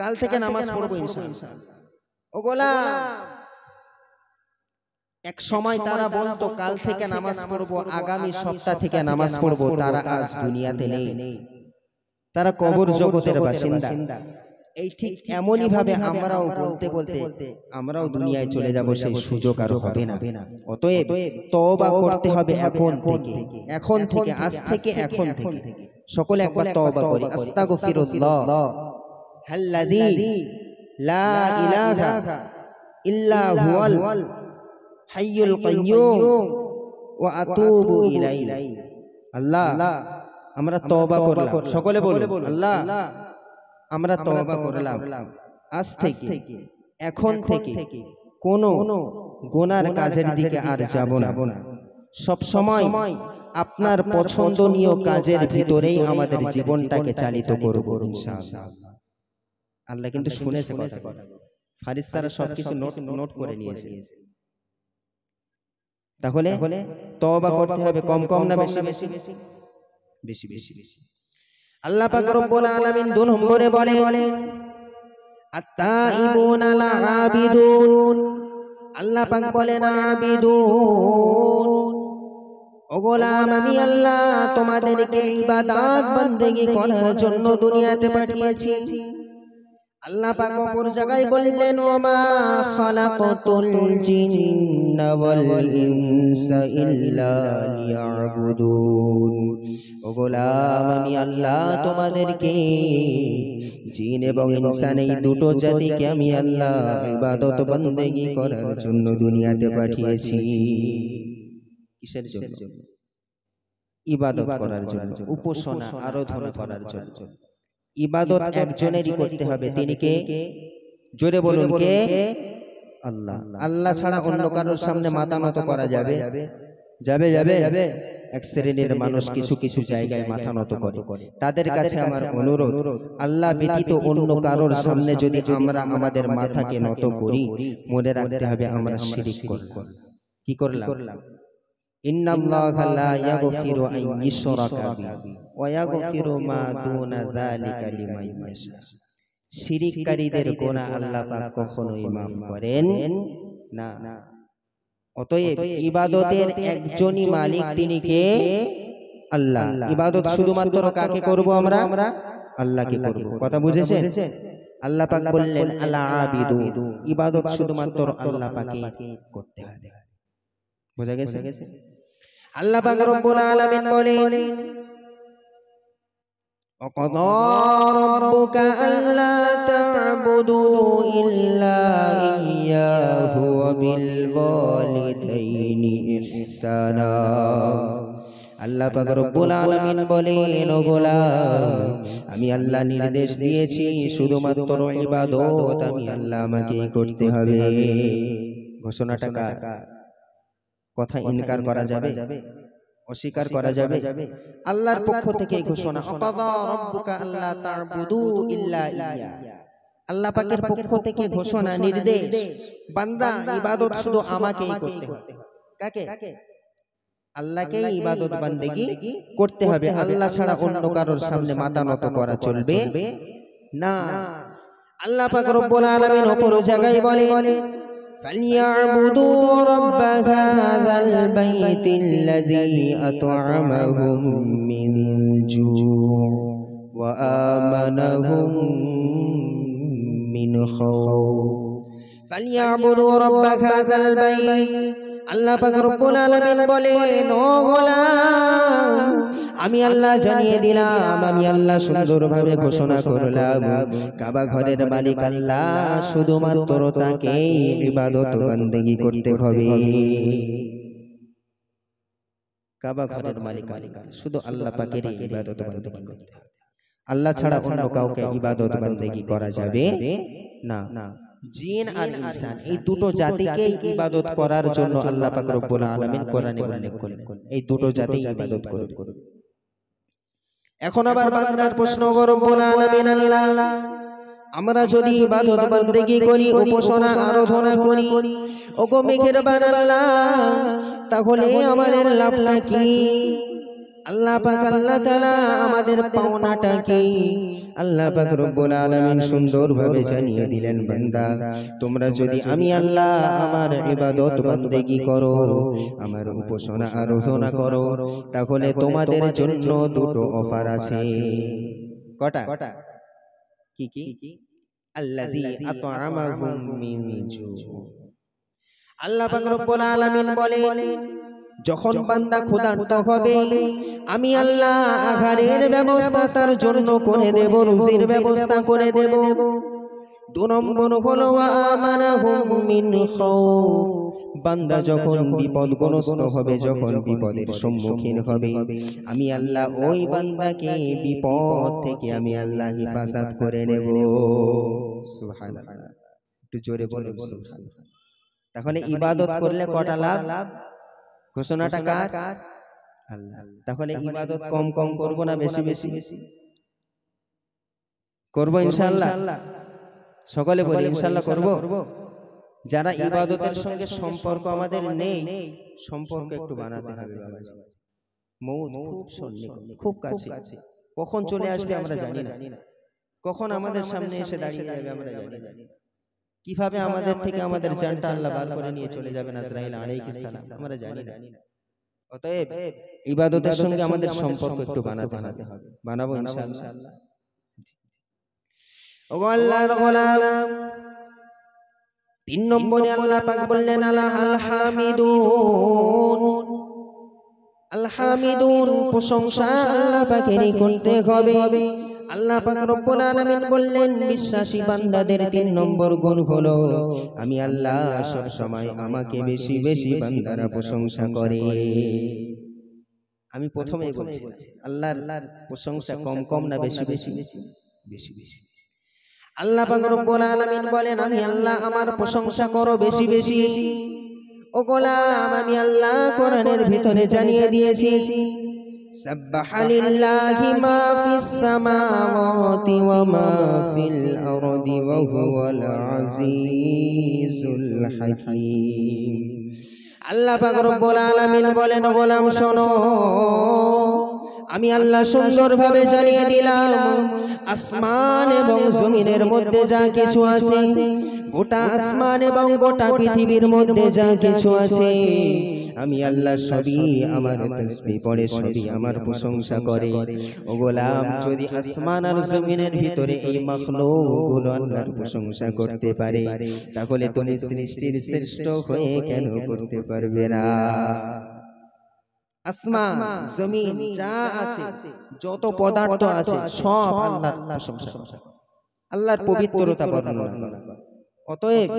কাল থেকে নামাজ পড়বো ইনশাল্লাহ ওগোলা এক সময় তারা বলতো কাল থেকে নামাজ পড়বো আগামী সপ্তাহ থেকে নামাজ পড়বো তারা আজ দুনিয়াতে নেই তারা কবর জগতের বাসিন্দা এই ঠিক এমনই ভাবে আমরাও বলতে বলতে আমরাও দুনিয়ায় চলে যাব সেই সুযোগ আর হবে না অতএব তওবা করতে হবে এখন থেকে এখন থেকে আজ থেকে এখন থেকে সকলে একবার তওবা করি আস্তাগফিরুল্লাহ হাল্লাযী লা ইলাহা ইল্লা হুয়াল হাইয়ুল কাইয়ুম ওয়া আতুবু ইলাইহি আল্লাহ আমরা তওবা করলাম সকলে বলুন আল্লাহ আমরা তওবা করলাম আজ থেকে এখন থেকে কোন গোনার কাজের দিকে আর যাব না সব সময় আপনার পছন্দনীয় কাজের ভিতরেই আমাদের জীবনটাকে চালিত করব ইনশাআল্লাহ আল্লাহ কিন্তু শুনেছে কথা ফারিস্তারা সবকিছু নোট নোট করে নিয়েছে তাহলে তবা করতে হবে কম কম না বেশি বেশি বেশি বেশি বেশি আল্লাহ পাক রব্বুল আলামিন দু নম্বরে বলে আত-তাইবুন আল আবিদুন আল্লাহ পাক না আবিদুন ওগোলাম আমি আল্লাহ তোমাদেরকে ইবাদত বندگی করার জন্য দুনিয়াতে পাঠিয়েছি আল্লাহ পাক অপর জায়গায় বললেন খালাকাতুল জিন্না ওয়াল ইনসা ইল্লা লিয়াবুদুন ও গোলাম আমি আল্লাহ তোমাদেরকে জিন এবং ইনসান এই দুটো জাতিকে আমি আল্লাহ ইবাদত বন্দেগি করার জন্য দুনিয়াতে পাঠিয়েছি কিসের জন্য ইবাদত করার জন্য উপাসনা আরাধনা করার জন্য ইবাদত একজনেরই করতে হবে তিনি কে জোরে বলুন কে আল্লাহ আল্লাহ ছাড়া অন্য কারোর সামনে মাথা নত করা যাবে যাবে যাবে এক শ্রেণীর মানুষ কিছু কিছু জায়গায় মাথা নত করে তাদের কাছে আমার অনুরোধ আল্লাহ ব্যতীত অন্য কারোর সামনে যদি আমরা আমাদের মাথাকে নত করি মনে রাখতে হবে আমরা শিরিক করলাম কি করলাম إن الله لا يغفر يشرك به ويغفر ما دون ذلك لمن يشاء শিরিককারীদের গোনা আল্লাহ পাক কখনোই মাফ করেন না অতএব ইবাদতের একজনই মালিক তিনি কে আল্লাহ ইবাদত শুধুমাত্র কাকে করব আমরা আল্লাহকে করব কথা বুঝেছেন আল্লাহ পাক বললেন আল্লাহ আবিদু ইবাদত শুধুমাত্র আল্লাহ পাকে করতে হবে বোঝা গেছে আল্লাহ পাক রব্বুল আলামিন বলেন وقضى ربك ألا تعبدوا إلا إياه وبالوالدين إحسانا আল্লাহ রব্বুল আলামিন বলেন গোলাম আমি আল্লাহ নির্দেশ দিয়েছি শুধুমাত্র ইবাদত আমি আল্লাহ আমাকে করতে হবে ঘোষণাটা কার কথা ইনকার করা যাবে অস্বীকার করা যাবে আল্লাহর পক্ষ থেকে ঘোষণা আল্লাহ ইল্লা ইয়া আল্লাহ পাকের পক্ষ থেকে ঘোষণা নির্দেশ বান্দা ইবাদত শুধু আমাকেই করতে হবে কাকে আল্লাহকে ইবাদত বান্দেগি করতে হবে আল্লাহ ছাড়া অন্য কারোর সামনে মাথা নত করা চলবে না আল্লাহ পাক রব্বুল আলামিন অপর জায়গায় বলেন فليعبدوا رب هذا البيت الذي أطعمهم من جوع وآمنهم من خوف فليعبدوا رب هذا البيت আল্লাহ পাক রব্বুল আলামিন বলে ও গোলাম আমি আল্লাহ জানিয়ে দিলাম আমি আল্লাহ সুন্দরভাবে ঘোষণা করলাম কাবা ঘরের মালিক আল্লাহ শুধুমাত্র তাকেই ইবাদত বান্দেগি করতে হবে কাবা ঘরের মালিক আল্লাহ শুধু আল্লাহ পাকের ইবাদত বান্দেগি করতে হবে আল্লাহ ছাড়া অন্য কাউকে ইবাদত বান্দেগি করা যাবে না জিন আর ইনসান এই দুটো ইবাদত করার জন্য আল্লাহ পাক রব্বুল আলামিন কোরআনে উল্লেখ করলেন এই দুটো জাতি ইবাদত করবে এখন আবার বান্দার প্রশ্ন রব্বুল আলামিন আল্লাহ আমরা যদি ইবাদত বন্দেগি করি উপাসনা আরাধনা করি ওগো মেঘের বান আল্লাহ তাহলে আমাদের লাভটা কি আল্লাহ পাক আল্লাহ আমাদের পাওনাটাকে আল্লাহ পাক রব্বুল সুন্দরভাবে জানিয়ে দিলেন বান্দা তোমরা যদি আমি আল্লাহ আমার ইবাদত করো আমার উপাসনা আরাধনা করো তাহলে তোমাদের জন্য দুটো অফার আছে কটা কি কি আল্লাযী আত'আমাহুম মিন জু আল্লাহ পাক রব্বুল আলামিন বলেন যখন বান্দা ক্ষুধার্ত হবে আমি আল্লাহ আহারের ব্যবস্থা তার জন্য করে দেব রুজির ব্যবস্থা করে দেব দু নম্বর হলো বান্দা যখন বিপদগ্রস্ত হবে যখন বিপদের সম্মুখীন হবে আমি আল্লাহ ওই বান্দাকে বিপদ থেকে আমি আল্লাহ হিফাজত করে নেব একটু জোরে বলে তাহলে ইবাদত করলে কটা লাভ ঘোষণাটা কার আল্লাহ তাহলে ইবাদত কম কম করব না বেশি বেশি করব ইনশাআল্লাহ সকলে বলি ইনশাআল্লাহ করব যারা ইবাদতের সঙ্গে সম্পর্ক আমাদের নেই সম্পর্ক একটু বানাতে হবে বাবাজি মৌত খুব সন্নিকট খুব কাছে কখন চলে আসবে আমরা জানি না কখন আমাদের সামনে এসে দাঁড়িয়ে যাবে আমরা জানি না কিভাবে আমাদের থেকে আমাদের জানটা আল্লাহ বার করে নিয়ে চলে যাবেন আজরাইল আলাইহিসসালাম আমরা জানি না অতএব ইবাদতের সঙ্গে আমাদের সম্পর্ক একটু বানাতে হবে বানাবো ইনশাআল্লাহ ওগো আল্লাহর গোলাম তিন নম্বরে আল্লাহ পাক বললেন আল্লাহ আল হামিদুন প্রশংসা আল্লাহ পাকেরই করতে হবে আল্লাহ পাক রব্বুল আলামিন বললেন বিশ্বাসী বান্দাদের তিন নম্বর গুণ হলো আমি আল্লাহ সব সময় আমাকে বেশি বেশি বান্দারা প্রশংসা করে আমি প্রথমেই বলছি আল্লাহ আল্লাহর প্রশংসা কম কম না বেশি বেশি বেশি বেশি আল্লাহ পাক রব্বুল আলামিন বলেন আমি আল্লাহ আমার প্রশংসা করো বেশি বেশি ও গোলাম আমি আল্লাহ কোরআনের ভিতরে জানিয়ে দিয়েছি سبح لله ما في السماوات وما في الأرض وهو العزيز الحكيم আল্লাহ পাক রব্বুল আলামিন বলেন গোলাম শোনো আমি আল্লাহ সুন্দরভাবে জানিয়ে দিলাম আসমান এবং জমিনের মধ্যে যা কিছু আছে গোটা আসমান এবং গোটা পৃথিবীর মধ্যে যা কিছু আছে আমি আল্লাহ সবই আমার তসবি পড়ে সবই আমার প্রশংসা করে ও গোলাম যদি আসমান আর জমিনের ভিতরে এই মখলুকগুলো আল্লাহর প্রশংসা করতে পারে তাহলে তুমি সৃষ্টির শ্রেষ্ঠ হয়ে কেন করতে পারবে না আসমান জমিন যা আছে যত পদার্থ আছে সব আল্লাহর প্রশংসা করা আল্লাহর পবিত্রতা বর্ণনা করা অতএব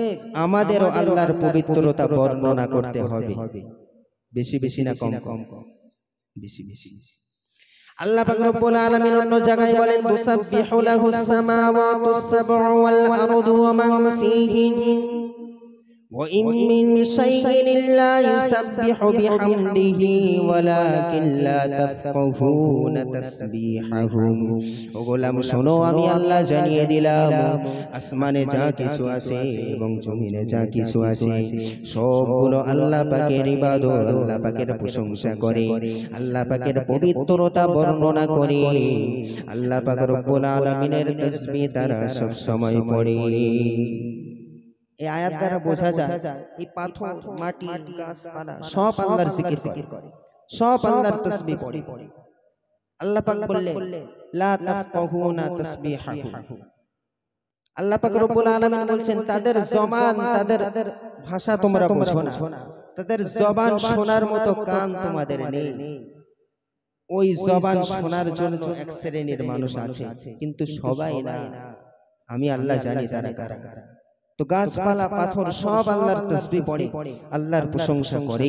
আমাদেরও আল্লাহর পবিত্রতা বর্ণনা করতে হবে বেশি বেশি না কম কম বেশি বেশি আল্লাহ পাক রব্বুল আলামিন অন্য জায়গায় বলেন মুসাব্বিহু লাহুস সামাওয়াতুস সাব'উ ওয়াল আরদু ওয়া মান ফীহিন وإن من شيء لا يسبح بحمده ولكن لا تفقهون تسبيحهم গোলাম শোনো আমি আল্লাহ জানিয়ে দিলাম আসমানে যা কিছু আছে এবং জমিনে যা কিছু আছে সবগুলো আল্লাহ পাকের ইবাদত আল্লাহ পাকের প্রশংসা করে আল্লাহ পাকের পবিত্রতা বর্ণনা করে আল্লাহ পাক রব্বুল আলামিনের তাসবিহ তারা সব সময় পড়ে এই আয়াত দ্বারা বোঝা যায় এই পাথর মাটি গাছপালা সব আল্লাহর জিকির করে সব আল্লাহর তসবি আল্লাহ পাক বললে লা তাসবিহাহু আল্লাহ পাক রব্বুল আলামিন বলছেন তাদের জবান তাদের ভাষা তোমরা বোঝো না তাদের জবান শোনার মতো কান তোমাদের নেই ওই জবান শোনার জন্য এক শ্রেণীর মানুষ আছে কিন্তু সবাই না আমি আল্লাহ জানি তারা কারা কারা তো গাছপালা পাথর সব আল্লাহর তসবি পড়ে আল্লাহর প্রশংসা করে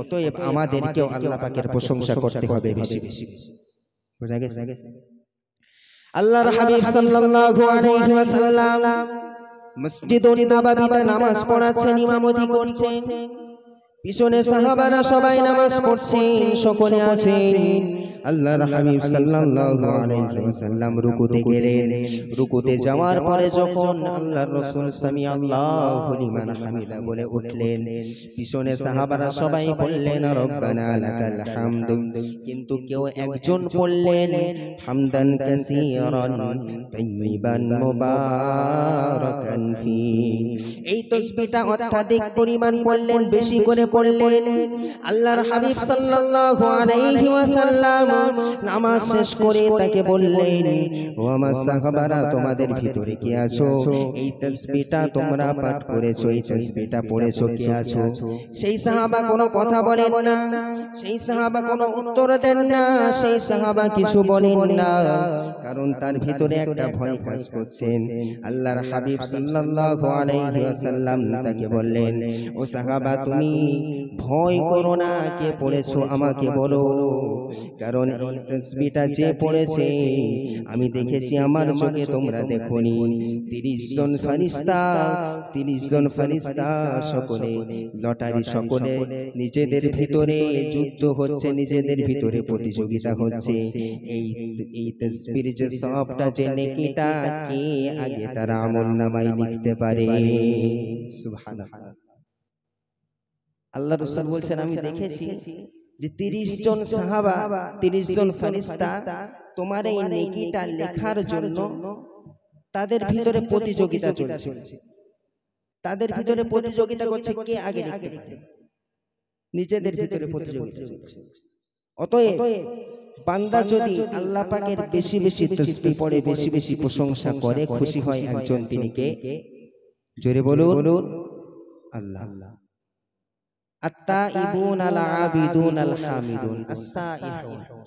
অতএব আমাদেরকেও আল্লাহ পাকের প্রশংসা করতে হবে বেশি বেশি বুঝা গেছে আল্লাহর হাবিব সাল্লাল্লাহু আলাইহি ওয়াসাল্লাম মসজিদে নববীতে নামাজ পড়াচ্ছেন ইমামতি করছেন পিছনে সাহাবারা সবাই নামাজ পড়ছেন সকলে আছেন আল্লাহর হাবিব সাল্লাল্লাহু আলাইহি ওয়াসাল্লাম রুকুতে গেলেন রুকুতে যাওয়ার পরে যখন আল্লাহর রাসূল সামি আল্লাহু লিমান হামিদা বলে উঠলেন পিছনে সাহাবারা সবাই বললেন রব্বানা লাকাল হামদ কিন্তু কেউ একজন বললেন হামদান কাসীরান তাইয়িবান মুবারাকান ফি এই তাসবিহটা অত্যাধিক পরিমাণ বললেন বেশি করে করলেন আল্লাহর হাবিব সাল্লাল্লাহু নামাজ শেষ করে তাকে বললেন ও আমার সাহাবারা তোমাদের ভিতরে কি আছো এই তসবিটা তোমরা পাঠ করেছো এই তসবিটা পড়েছো কি আছো সেই সাহাবা কোনো কথা বলেন না সেই সাহাবা কোনো উত্তর দেন না সেই সাহাবা কিছু বলেন না কারণ তার ভিতরে একটা ভয় কাজ করছেন আল্লাহর হাবিব সাল্লাল্লাহু সাল্লাম তাকে বললেন ও সাহাবা তুমি ভয় করো না কে পড়েছো আমাকে বলো কারণ তসবিটা যে পড়েছে আমি দেখেছি আমার চোখে তোমরা নি তিরিশ জন ফানিস্তা তিরিশ জন ফানিস্তা সকলে লটারি সকলে নিজেদের ভিতরে যুদ্ধ হচ্ছে নিজেদের ভিতরে প্রতিযোগিতা হচ্ছে এই এই তসবির যে সবটা যে নেকিটা কে আগে তারা আমল নামাই লিখতে পারে সুবহানাল্লাহ আল্লাহ রসুল বলছেন আমি দেখেছি যে তিরিশ জন সাহাবা তিরিশ জন ফানিস্তা তোমার এই নেকিটা লেখার জন্য তাদের ভিতরে প্রতিযোগিতা চলছে তাদের ভিতরে প্রতিযোগিতা করছে কে আগে নিজেদের ভিতরে প্রতিযোগিতা চলছে অতএব বান্দা যদি আল্লাহ পাকের বেশি বেশি তসবি পড়ে বেশি বেশি প্রশংসা করে খুশি হয় একজন তিনি কে জোরে বলুন আল্লাহ আল্লাহ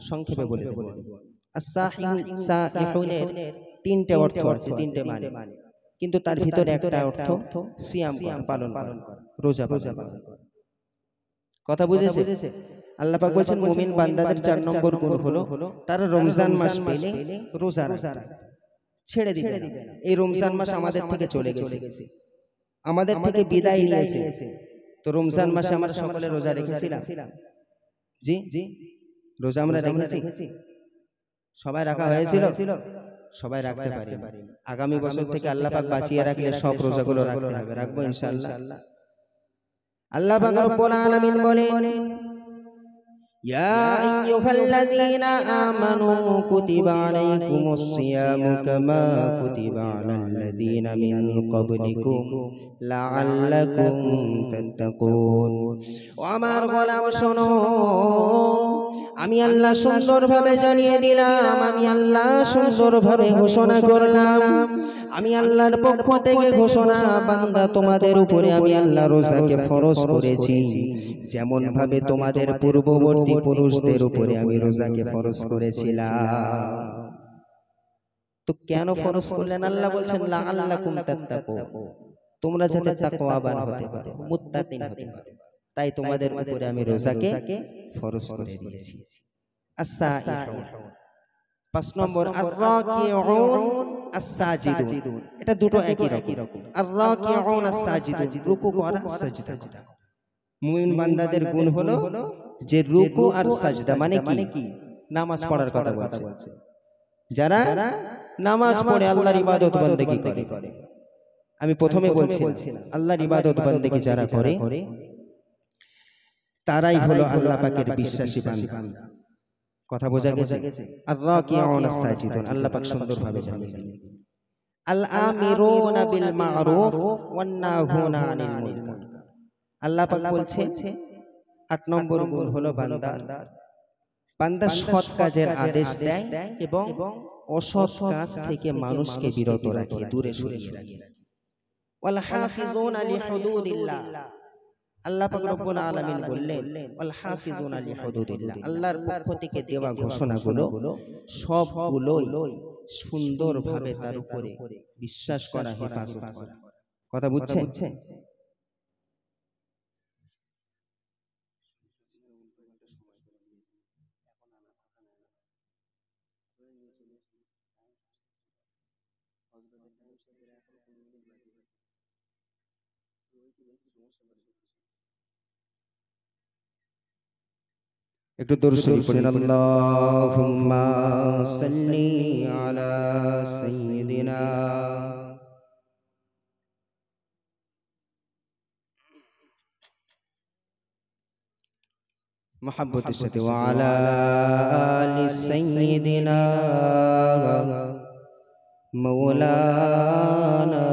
সংক্ষেপে বলে তিনটে অর্থ আছে তিনটে মানে কিন্তু তার ভিতরে একটা অর্থ সিয়াম পালন রোজা রোজা পালন কথা বুঝেছে আল্লাহ বলছেন মোমিন বান্দাদের চার নম্বর গুণ হলো তারা রমজান মাস পেলে রোজা রাখে ছেড়ে দিবে এই রমজান মাস আমাদের থেকে চলে গেছে আমাদের থেকে বিদায় নিয়েছে তো রমজান মাসে আমরা সকলে রোজা রেখেছিলাম জি জি রোজা আমরা রেখেছি সবাই রাখা হয়েছিল সবাই রাখতে পারি আগামী বছর থেকে আল্লাহ পাক বাঁচিয়ে রাখলে সব রোজাগুলো রাখতে হবে রাখবো ইনশাআল্লাহ আল্লাহ পাক রব্বুল আলামিন বলেন يا أيها الذين آمنوا كتب عليكم الصيام كما كتب على الذين من قبلكم لعلكم تتقون আমার গলাম শোনো আমি আল্লাহ সুন্দরভাবে জানিয়ে দিলাম আমি আল্লাহ সুন্দরভাবে ঘোষণা করলাম আমি আল্লাহর পক্ষ থেকে ঘোষণা বান্দা তোমাদের উপরে আমি আল্লাহ রোজাকে ফরজ করেছি যেমন ভাবে তোমাদের পূর্ববর্তী পুরুষদের উপরে আমি রোজাকে ফরজ করেছিলাম তো কেন ফরজ করলেন আল্লাহ বলছেন লা আল্লাহ তাত্তাকু তোমরা যাতে তাকওয়াবান হতে পারো মুত্তাকিন হতে পারো তাই তোমাদের উপরে আমি রোজাকে ফরজ করে দিয়েছি আচ্ছা পাঁচ নম্বর আর রাকিউন এটা দুটো একই রকম আর বান্দাদের গুণ হলো যে রুকু আর সাজদা মানে, মানে কি নামাজ পড়ার কথা বলছে যারা নামাজ পড়ে আল্লাহর ইবাদত বন্দেগী করে আমি প্রথমে বলছি আল্লাহর ইবাদত বন্দেগী যারা করে তারাই হলো আল্লাহ পাকের বিশ্বাসী বান্দা কথা বোঝা গেছে আর রাকিউনা সাজিদুন আল্লাহ পাক সুন্দরভাবে জানিয়ে দিলেন আল আমিরুন বিল মারুফ ওয়ান নাহুনা আনিল মুনকার আল্লাহ পাক বলছে আট নম্বর গুণ হলো বান্দার বান্দা সৎ কাজের আদেশ দেয় এবং অসৎ কাজ থেকে মানুষকে বিরত রাখে দূরে সরিয়ে রাখে ওয়াল আলি লিহুদুদিল্লাহ আল্লাহ আলী আল্লাহর পক্ষ থেকে দেওয়া ঘোষণাগুলো সুন্দর ভাবে তার উপরে বিশ্বাস করা হেফাজত করা কথা বুঝছেন একটু দরুদ শরীফ পড়েন আল্লাহুম্মা সাল্লি আলা সাইয়্যিদিনা محبتর সাথে ওয়া আলা আলি সাইয়্যিদিনা মাওলানা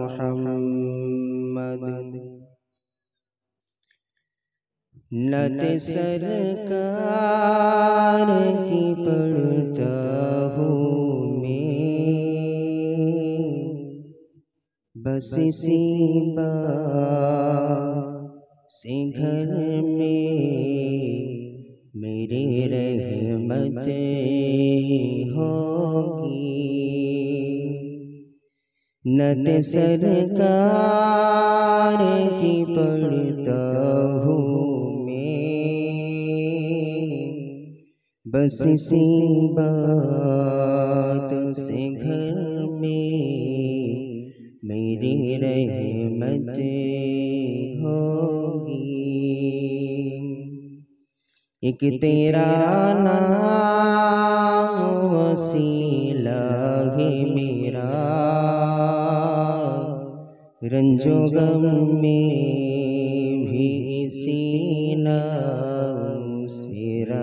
মুহাম্মদ लत सरकार की पढ़ता हूँ मैं बस इसी से घर में मेरे रहमत होगी नत सरकार की पढ़ता हूँ बस सी बात से घर में मेरी रहमत होगी एक तेरा नाम वसीला है मेरा रंजो गम में भी सीना सिरा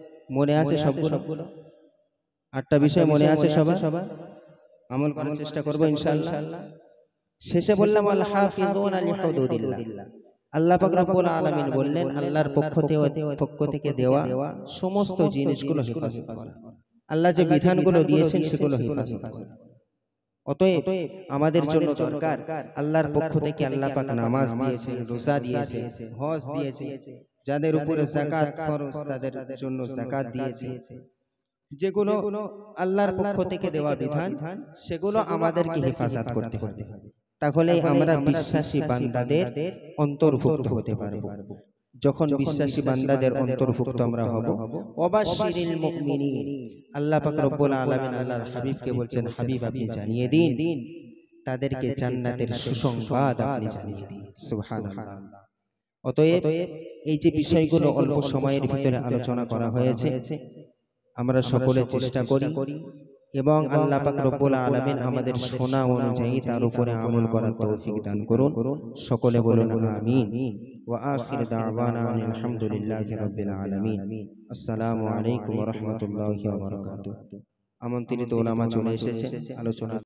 মনে আছে সবগুলো আটটা বিষয় মনে আছে সবার আমল করার চেষ্টা করবো ইনশাল্লাহ শেষে বললাম আল্লাহ বললেন আল্লাহর পক্ষ পক্ষ থেকে দেওয়া সমস্ত জিনিসগুলো হেফাজত করা আল্লাহ যে বিধানগুলো দিয়েছেন সেগুলো হেফাজত করা অতএব আমাদের জন্য দরকার আল্লাহর পক্ষ থেকে আল্লাহ পাক নামাজ দিয়েছেন রোজা দিয়েছে হজ দিয়েছে যাদের উপরে জাকাত খরচ তাদের জন্য জাকাত দিয়েছে যেগুলো আল্লাহর পক্ষ থেকে দেওয়া বিধান সেগুলো আমাদেরকে হেফাজত করতে হবে তাহলে আমরা বিশ্বাসী বান্দাদের অন্তর্ভুক্ত হতে পারব যখন বিশ্বাসী বান্দাদের অন্তর্ভুক্ত আমরা হব অবাশিরিল মুমিনিন আল্লাহ পাক রব্বুল আলামিন আল্লাহর হাবিবকে বলছেন হাবিব আপনি জানিয়ে দিন তাদেরকে জান্নাতের সুসংবাদ আপনি জানিয়ে দিন সুবহানাল্লাহ অতএব এই যে বিষয়গুলো অল্প সময়ের ভিতরে আলোচনা করা হয়েছে আমরা সকলে চেষ্টা করি এবং আল্লাহ পাক রব্বুল আলামিন আমাদের শোনা অনুযায়ী তার উপরে আমল করার তৌফিক দান করুন সকলে বলুন আমিন ওয়া আখির দাওয়ানা আলহামদুলিল্লাহি রাব্বিল আলামিন আসসালামু আলাইকুম ওয়া রাহমাতুল্লাহি ওয়া বারাকাতুহু আমন্ত্রিত ওলামা চলে এসেছে আলোচনা